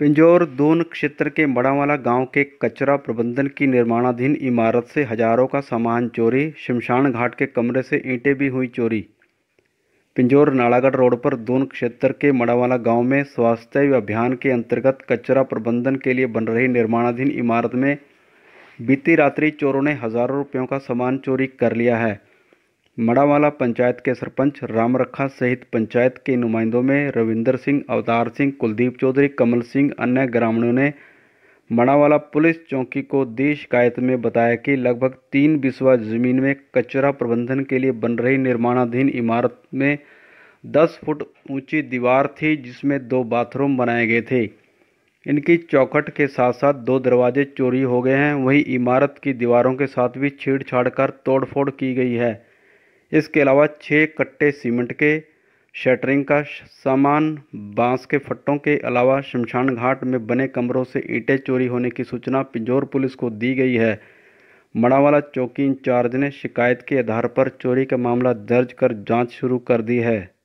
पिंजौर दून क्षेत्र के मड़ावाला गांव के कचरा प्रबंधन की निर्माणाधीन इमारत से हजारों का सामान चोरी शमशान घाट के कमरे से ईंटें भी हुई चोरी पिंजौर नालागढ़ रोड पर दून क्षेत्र के मड़ावाला गांव में स्वास्थ्य अभियान के अंतर्गत कचरा प्रबंधन के लिए बन रही निर्माणाधीन इमारत में बीती रात्रि चोरों ने हजारों रुपयों का सामान चोरी कर लिया है मड़ावाला पंचायत के सरपंच रामरखा सहित पंचायत के नुमाइंदों में रविंदर सिंह अवतार सिंह कुलदीप चौधरी कमल सिंह अन्य ग्रामीणों ने मड़ावाला पुलिस चौकी को दी शिकायत में बताया कि लगभग तीन बिस्वा जमीन में कचरा प्रबंधन के लिए बन रही निर्माणाधीन इमारत में दस फुट ऊंची दीवार थी जिसमें दो बाथरूम बनाए गए थे इनकी चौखट के साथ साथ दो दरवाजे चोरी हो गए हैं वहीं इमारत की दीवारों के साथ भी छेड़छाड़ कर तोड़फोड़ की गई है इसके अलावा छः कट्टे सीमेंट के शटरिंग का सामान बांस के फट्टों के अलावा शमशान घाट में बने कमरों से ईंटें चोरी होने की सूचना पिंजौर पुलिस को दी गई है मड़ावाला चौकी इंचार्ज ने शिकायत के आधार पर चोरी का मामला दर्ज कर जांच शुरू कर दी है